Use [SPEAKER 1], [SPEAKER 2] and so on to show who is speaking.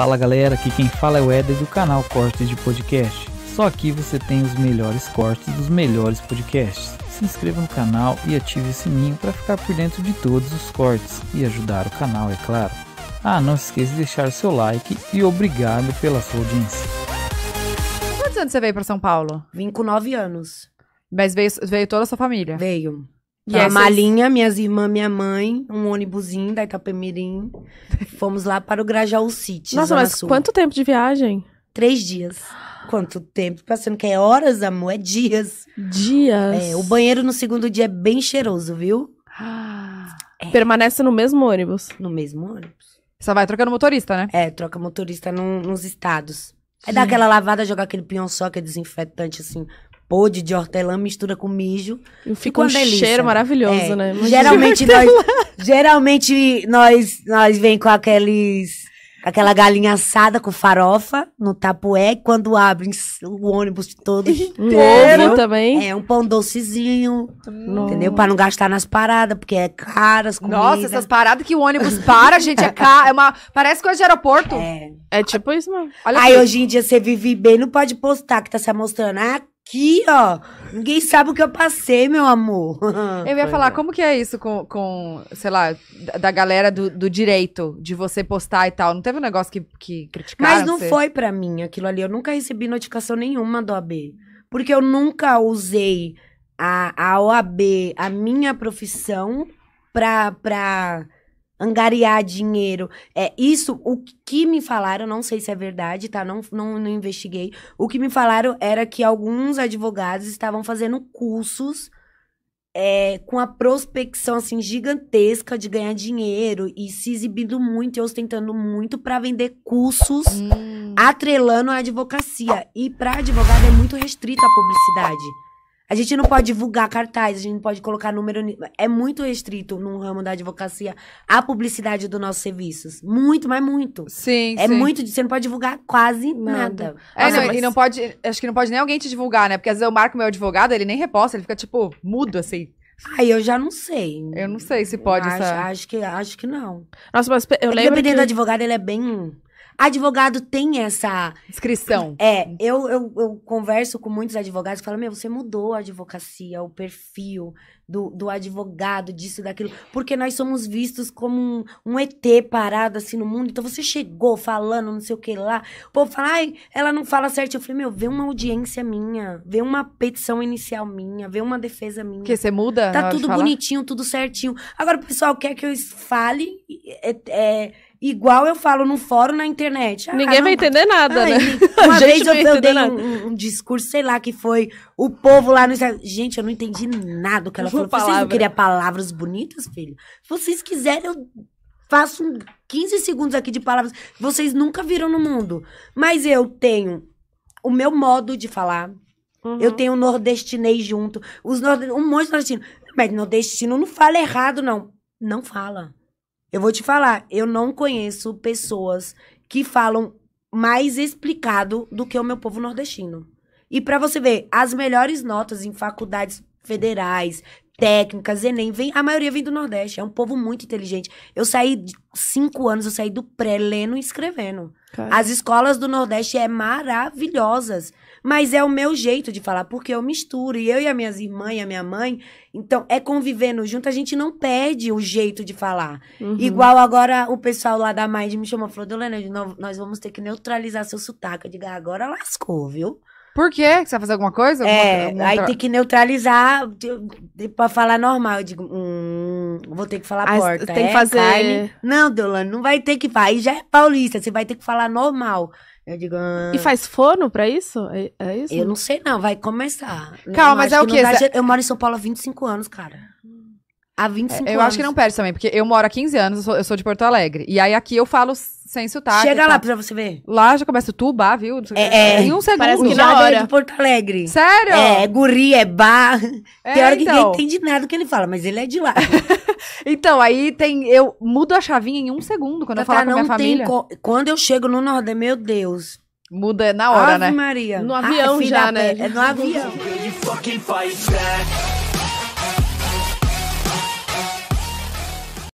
[SPEAKER 1] Fala galera, aqui quem fala é o Eder do canal Cortes de Podcast. Só aqui você tem os melhores cortes dos melhores podcasts. Se inscreva no canal e ative o sininho para ficar por dentro de todos os cortes e ajudar o canal, é claro. Ah, não se esqueça de deixar o seu like e obrigado pela sua audiência. Quantos anos você veio para São Paulo? Vim com nove anos. Mas veio, veio toda a sua família? Veio. E tá. a malinha, minhas irmãs, minha mãe, um ônibusinho da Itapemirim. Fomos lá para o Grajaú City. Nossa, mas Sul. quanto tempo de viagem? Três dias. Quanto tempo? Passando tá que é horas, amor, é dias. Dias. É, o banheiro no segundo dia é bem cheiroso, viu? Ah, é. Permanece no mesmo ônibus? No mesmo ônibus. Só vai trocando motorista, né? É, troca motorista nos estados. Aí Sim. dá aquela lavada, jogar aquele pinhão só, que é desinfetante, assim, pôde de hortelã mistura com mijo. fica um delícia. cheiro maravilhoso, é, né? geralmente nós, geralmente nós nós vem com aqueles aquela galinha assada com farofa no tapué, quando abrem o ônibus todo inteiro. Ovo também. É um pão docezinho, entendeu? Para não gastar nas paradas, porque é caras Nossa, essas paradas que o ônibus para, gente, é caro, é uma parece coisa de aeroporto. É. É tipo isso mesmo. Aí aqui. hoje em dia você vive bem, não pode postar que tá se mostrando Ah, aqui, ó. Ninguém sabe o que eu passei, meu amor. Eu ia falar, é. como que é isso com, com sei lá, da galera do, do, direito de você postar e tal? Não teve um negócio que, que criticaram? Mas não você? foi para mim aquilo ali. Eu nunca recebi notificação nenhuma do AB. Porque eu nunca usei a, a OAB, a minha profissão, pra. pra angariar dinheiro. É isso, o que me falaram, não sei se é verdade, tá? Não, não, não investiguei. O que me falaram era que alguns advogados estavam fazendo cursos é, com a prospecção assim gigantesca de ganhar dinheiro e se exibindo muito e ostentando muito para vender cursos hum. atrelando a advocacia. E para advogado é muito restrita a publicidade. A gente não pode divulgar cartaz, a gente não pode colocar número. É muito restrito no ramo da advocacia a publicidade dos nossos serviços. Muito, mas muito. Sim. É sim. muito. Você não pode divulgar quase nada. nada. É, Nossa, não, mas... E não pode. Acho que não pode nem alguém te divulgar, né? Porque às vezes eu marco meu advogado, ele nem reposta, ele fica, tipo, mudo assim. Ah, eu já não sei. Eu não sei se pode. Acho, essa... acho que acho que não. Nossa, mas eu é lembro. Dependendo que... do advogado, ele é bem Advogado tem essa. Inscrição. É, eu, eu, eu converso com muitos advogados e falo: Meu, você mudou a advocacia, o perfil do, do advogado, disso, daquilo. Porque nós somos vistos como um, um ET parado assim no mundo. Então você chegou falando não sei o que lá. O povo fala: Ai, ela não fala certo. Eu falei: Meu, vê uma audiência minha, vê uma petição inicial minha, vê uma defesa minha. Porque você muda? Tá tudo bonitinho, tudo certinho. Agora o pessoal quer que eu fale. É, é Igual eu falo num fórum na internet. Ah, Ninguém vai entender nada, ai, né? Uma vez eu, eu dei um, um, discurso, sei lá, que foi o povo lá no Gente, eu não entendi nada do que ela falou. Palavra. Vocês não queriam palavras bonitas, filho? Se vocês quiserem, eu faço 15 segundos aqui de palavras que vocês nunca viram no mundo. Mas eu tenho o meu modo de falar. Uhum. Eu tenho o nordestinês junto. Os nord... Um monte de nordestino. Mas nordestino não fala errado, não. Não fala. Eu vou te falar, eu não conheço pessoas que falam mais explicado do que o meu povo nordestino. E para você ver, as melhores notas em faculdades federais, técnicas, Enem, vem, a maioria vem do Nordeste. É um povo muito inteligente. Eu saí de cinco anos, eu saí do pré lendo e escrevendo. Cara. As escolas do Nordeste é maravilhosas. Mas é o meu jeito de falar, porque eu misturo. E eu e as minhas irmãs e a minha mãe, então, é convivendo junto, a gente não perde o jeito de falar. Uhum. Igual agora o pessoal lá da Mind me chamou e falou: Dolena, nós vamos ter que neutralizar seu sotaque. Eu digo, ah, agora lascou, viu? Por quê? Você vai fazer alguma coisa? é, alguma aí tem que neutralizar pra falar normal. Eu digo, hum, vou ter que falar ah, porta. Tem é, que fazer. Carne. Não, Delano, não vai ter que falar. Aí já é paulista, você vai ter que falar normal. Eu digo. Ah, e faz forno pra isso? É, é isso? Eu não sei, não. Vai começar. Calma, é não, mas é o que quê? Dá... Eu moro em São Paulo há 25 anos, cara. Há 25 é, eu anos. Eu acho que não perde também, porque eu moro há 15 anos, eu sou, eu sou de Porto Alegre. E aí aqui eu falo sem sotaque. Chega lá tá? pra você ver. Lá já começa o bar, viu? É, é, em um segundo. Parece que já hora. de Porto Alegre. Sério? É, é guri, é bar. É, tem hora então. que ninguém entende nada do que ele fala, mas ele é de lá. então, aí tem... Eu mudo a chavinha em um segundo quando eu falo com a minha família. Co... Quando eu chego no Nordeste, meu Deus. Muda na hora, Ave né? Maria. No avião ah, é já, né? É no avião.